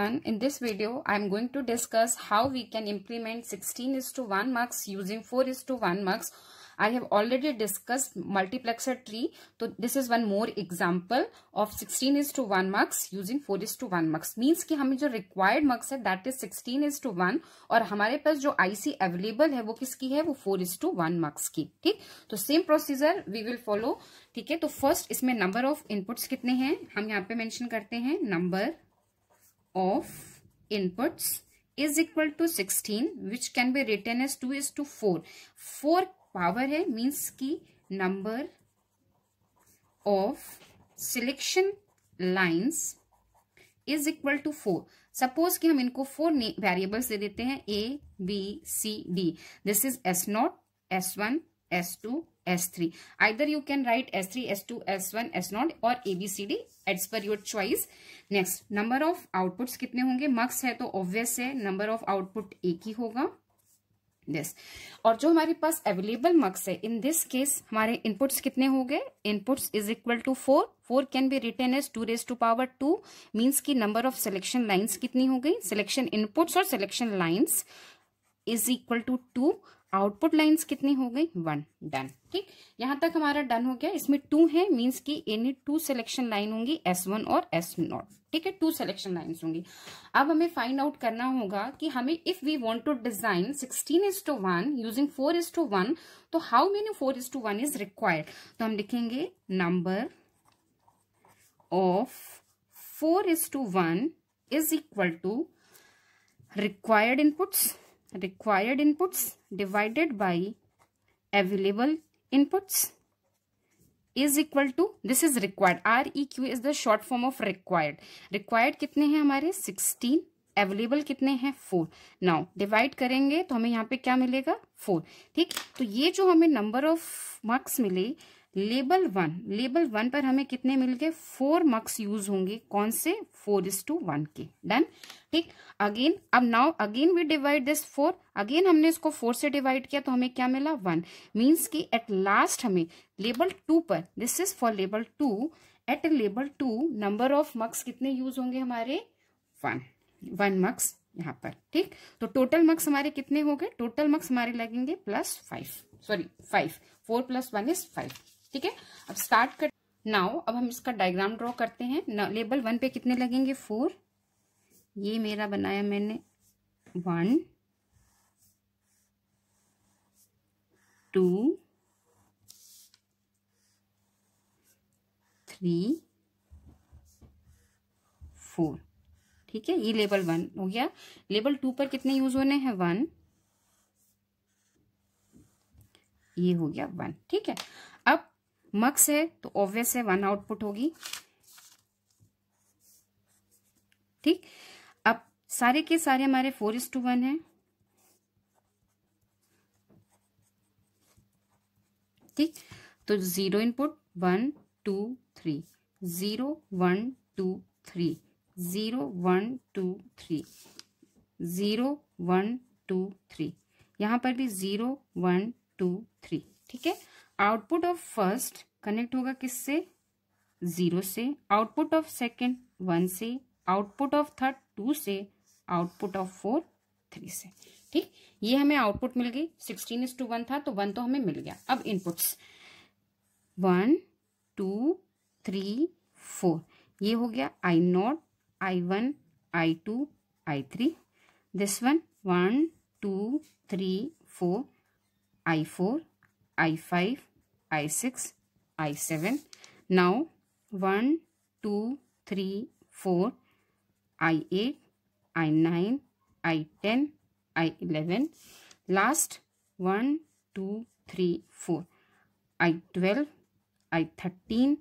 everyone. In this video, I am going to discuss how we can implement 16 is to 1 marks using 4 is to 1 marks. I have already discussed multiplexer tree. So this is one more example of 16 is to 1 marks using 4 is to 1 marks. Means ki hame jo required marks hai that is 16 is to 1 aur hamare paas jo IC available hai wo kiski hai wo 4 is to 1 marks ki theek to same procedure we will follow theek hai to first isme number of inputs kitne hain hum yahan pe mention karte hain number of inputs is equal to 16 which can be written as 2 is to 4. four power hai means ki number of selection lines is equal to 4 suppose कि हम इनको four variables दे देते हैं A B C D this is S naught S one S two S3. Either you can write S3, S2, S1, S0 और ABCD it's per your choice next number of outputs कितने होंगे marks है तो obvious है number of output एक ही होगा this और जो हमारे पास अवेलेबल मार्क्स है इन दिस केस हमारे इनपुट्स कितने हो गए inputs is equal to four four can be written as two raise to power two means की नंबर ऑफ सिलेक्शन लाइन्स कितनी हो गई सिलेक्शन इनपुट्स और selection lines is equal to two output lines कितनी हो गई वन डन ठीक यहां तक हमारा डन हो गया इसमें टू है मींस कि एनी टू सिलेक्शन लाइन होंगी एस वन और एस नॉट ठीक है टू सिलेक्शन लाइंस होंगी अब हमें फाइंड आउट करना होगा कि हमें if we want to design sixteen is to one using four is to one तो how many four is to one is required तो हम लिखेंगे number of four is to one is equal to required inputs required inputs divided by available inputs is equal to this is required req is the short form of required required कितने हैं हमारे 16 available कितने हैं four now divide करेंगे तो हमें यहाँ पे क्या मिलेगा फोर ठीक तो ये जो हमें नंबर ऑफ मार्क्स मिले लेबल वन लेबल वन पर हमें कितने मिल गए फोर मार्क्स यूज होंगे कौन से फोर इज टू वन के डन ठीक अगेन अब now again we divide this four again हमने इसको फोर से डिवाइड किया तो हमें क्या मिला वन मीन्स कि एट लास्ट हमें लेबल टू पर this is for label to eight label to number of marks कितने यूज होंगे हमारे वन वन मार्क्स यहाँ पर ठीक तो टोटल मार्क्स हमारे कितने हो गए टोटल मार्क्स हमारे लगेंगे plus five sorry five four plus one is five ठीक है अब स्टार्ट कर नाउ अब हम इसका डायग्राम ड्रॉ करते हैं लेबल वन पे कितने लगेंगे फोर ये मेरा बनाया मैंने वन टू थ्री फोर ठीक है ये लेबल वन हो गया लेबल टू पर कितने यूज होने हैं वन ये हो गया वन ठीक है अब मक्स है तो ऑब्वियस है वन आउटपुट होगी ठीक अब सारे के सारे हमारे फोर इज टू वन है ठीक तो zero input one two three zero one two three zero one two three zero one two three यहां पर भी जीरो वन टू थ्री ठीक है आउटपुट ऑफ फर्स्ट कनेक्ट होगा किससे जीरो से आउटपुट ऑफ सेकंड वन से आउटपुट ऑफ थर्ड टू से आउटपुट ऑफ फोर थ्री से ठीक ये हमें आउटपुट मिल गई सिक्सटीन इज टू वन था तो वन तो हमें मिल गया अब inputs one two three four ये हो गया I naught I one I two I three this one one two three four I four I five I6, I7. Now 1, 2, 3, 4, I8, I9, I10, I11. Last 1, 2, 3, 4. I12, I13,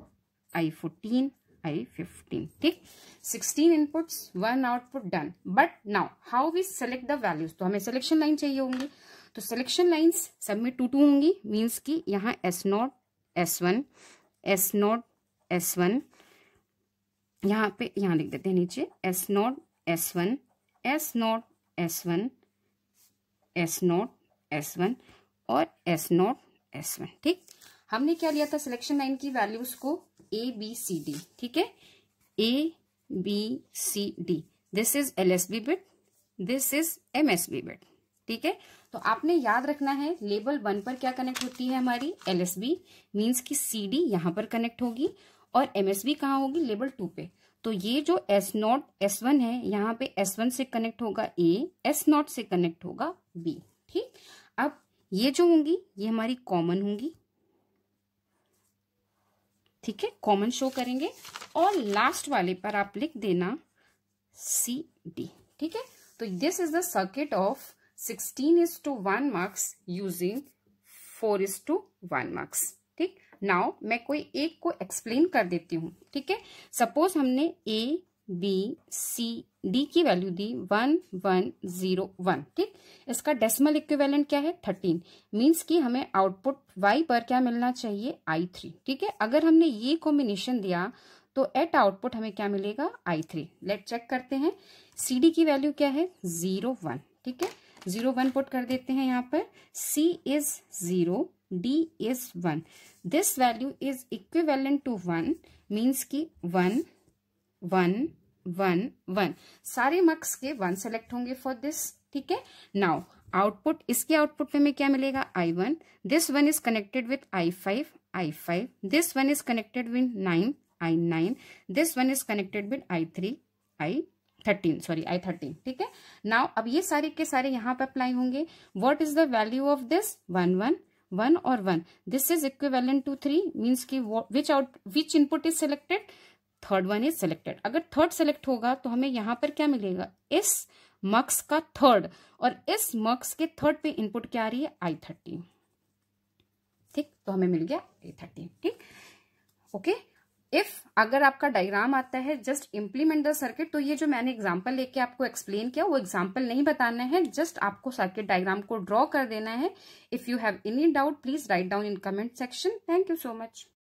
I14, I15. ठीक 16 inputs one output done but now how we select the values तो हमें selection line चाहिए होंगी तो selection lines सब में to to होंगी means कि यहाँ S naught S one S naught S one यहाँ पे यहाँ लिख देते हैं नीचे S naught S one S naught S one S naught S one और एस नॉट एस वन ठीक हमने क्या लिया था सिलेक्शन लाइन की वैल्यूज को ए बी सी डी ठीक है A B C D this is L S B bit this is M S B bit ठीक है तो आपने याद रखना है लेबल वन पर क्या कनेक्ट होती है हमारी एल एस बी मीन्स की सी डी यहाँ पर कनेक्ट होगी और एम एस बी कहाँ होगी लेबल टू पे तो ये जो एस नॉट एस वन है यहाँ पे एस वन से कनेक्ट होगा ए एस नॉट से कनेक्ट होगा बी ठीक अब ये जो होंगी ये हमारी कॉमन होंगी ठीक है कॉमन शो करेंगे और लास्ट वाले पर आप लिख देना सी डी ठीक है तो this is the circuit of sixteen is to one muxes using four is to one muxes ठीक नाउ मैं कोई एक को एक्सप्लेन कर देती हूँ ठीक है सपोज हमने ए बी सी डी की वैल्यू दी वन वन जीरो वन ठीक इसका डेसिमल इक्विवेलेंट क्या है थर्टीन मीन्स कि हमें आउटपुट वाई पर क्या मिलना चाहिए आई थ्री ठीक है अगर हमने ये कॉम्बिनेशन दिया तो एट आउटपुट हमें क्या मिलेगा आई थ्री लेट चेक करते हैं सी डी की वैल्यू क्या है जीरो वन ठीक है जीरो वन पुट कर देते हैं यहाँ पर C is zero D is one this value is equivalent to one means की वन वन वन वन सारे मार्क्स के वन सेलेक्ट होंगे फॉर दिस ठीक है नाउ आउटपुट इसके आउटपुट में क्या मिलेगा I one this one is connected with I five I five this one is connected with nine I nine this one is connected with I three I thirteen sorry I thirteen ठीक है now अब ये सारे के सारे यहाँ पे apply होंगे what is the value of this one one one और one this is equivalent to three means की which out which input is selected third one is selected अगर थर्ड सेलेक्ट होगा तो हमें यहाँ पर क्या मिलेगा इस मक्स का थर्ड और इस मक्स के थर्ड पे इनपुट क्या आ रही है आई थर्टीन ठीक तो हमें मिल गया आई थर्टीन ठीक ओके okay? इफ अगर आपका डायग्राम आता है जस्ट इम्प्लीमेंट द सर्किट तो ये जो मैंने एग्जाम्पल लेके आपको एक्सप्लेन किया वो एग्जाम्पल नहीं बताना है जस्ट आपको सर्किट डायग्राम को ड्रॉ कर देना है if you have any doubt please write down in comment section thank you so much